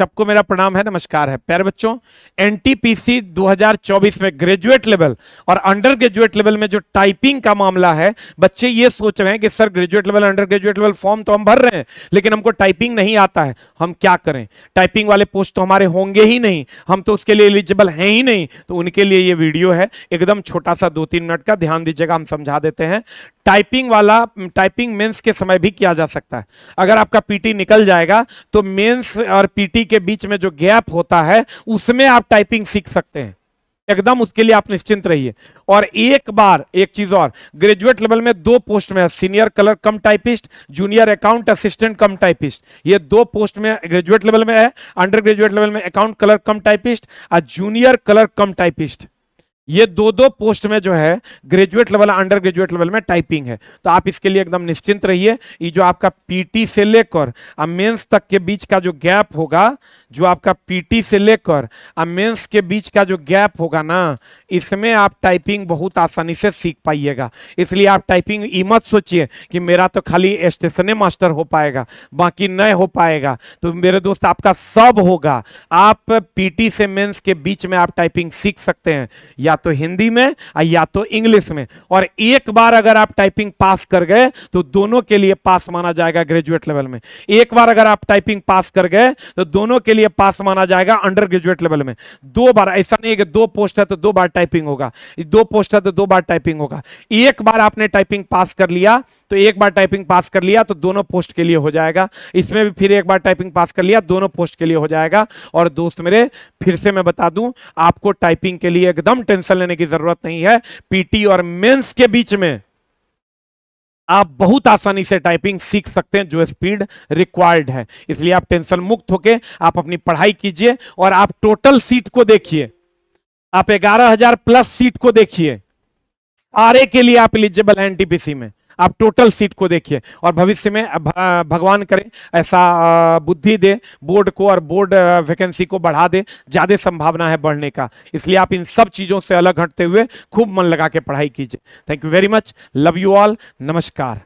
सबको मेरा प्रणाम है नमस्कार है प्यारे बच्चों एनटीपीसी 2024 में ग्रेजुएट लेवल और अंडर ग्रेजुएट लेवल में जो टाइपिंग का मामला है बच्चे ये सोच रहे हैं कि sir graduate level under graduate level form तो हम भर रहे हैं लेकिन हमको टाइपिंग नहीं आता है हम क्या करें टाइपिंग वाले पोस्ट तो हमारे होंगे ही नहीं हम तो उसके लिए एलिजिबल हैं ही नहीं तो उनके लिए ये वीडियो है एकदम छोटा सा दो तीन मिनट का ध्यान दीजिएगा हम समझा देते हैं टाइपिंग वाला टाइपिंग मेंस के समय भी किया जा सकता है अगर आपका पीटी निकल जाएगा तो मेंस और पीटी के बीच में जो गैप होता है उसमें आप टाइपिंग सीख सकते हैं एकदम उसके लिए आप निश्चिंत रहिए और एक बार एक चीज और ग्रेजुएट लेवल में दो पोस्ट में senior clerk cum typist junior account assistant cum typist ये दो पोस्ट में ग्रेजुएट लेवल में है अंडर ग्रेजुएट लेवल में अकाउंट कलर कम टाइपिस्ट और जूनियर कलर कम टाइपिस्ट ये दो दो पोस्ट में जो है graduate level under graduate level में टाइपिंग है तो आप इसके लिए एकदम निश्चिंत रहिए ये जो आपका पीटी से लेकर मेंस तक के बीच का जो गैप होगा जो आपका पीटी से लेकर मेंस के बीच का जो गैप होगा ना इसमें आप टाइपिंग बहुत आसानी से सीख पाइएगा इसलिए आप टाइपिंग ये मत सोचिए कि मेरा तो खाली स्टेशन मास्टर हो पाएगा बाकी न हो पाएगा तो मेरे दोस्त आपका सब होगा आप पीटी से मेन्स के बीच में आप टाइपिंग सीख सकते हैं या या तो हिंदी में या तो इंग्लिश में और एक बार अगर आप टाइपिंग पास कर गए तो दोनों के लिए पास माना जाएगा ग्रेजुएट लेवल में एक बार अगर आप टाइपिंग पास कर गए तो दोनों के लिए पास माना जाएगा अंडर ग्रेजुएट लेवल में दो बार ऐसा नहीं कि दो पोस्ट है तो दो बार टाइपिंग होगा दो पोस्ट है तो दो बार टाइपिंग होगा एक बार आपने टाइपिंग पास कर लिया तो एक बार टाइपिंग पास कर लिया तो दोनों पोस्ट के लिए हो जाएगा इसमें भी फिर एक बार टाइपिंग पास कर लिया दोनों पोस्ट के लिए हो जाएगा और दोस्त मेरे फिर से मैं बता दूं आपको टाइपिंग के लिए एकदम टेंशन टेंशन लेने की जरूरत नहीं है पीटी और मेंस के बीच में आप बहुत आसानी से टाइपिंग सीख सकते हैं जो स्पीड रिक्वायर्ड है इसलिए आप टेंशन मुक्त होकर आप अपनी पढ़ाई कीजिए और आप टोटल सीट को देखिए आप 11000 प्लस सीट को देखिए आरए के लिए आप एलिजिबल हैं एनटीपीसी में आप टोटल सीट को देखिए और भविष्य में भगवान करे ऐसा बुद्धि दे बोर्ड को और बोर्ड वैकेंसी को बढ़ा दे ज़्यादा संभावना है बढ़ने का इसलिए आप इन सब चीज़ों से अलग हटते हुए खूब मन लगा के पढ़ाई कीजिए thank you very much love you all नमस्कार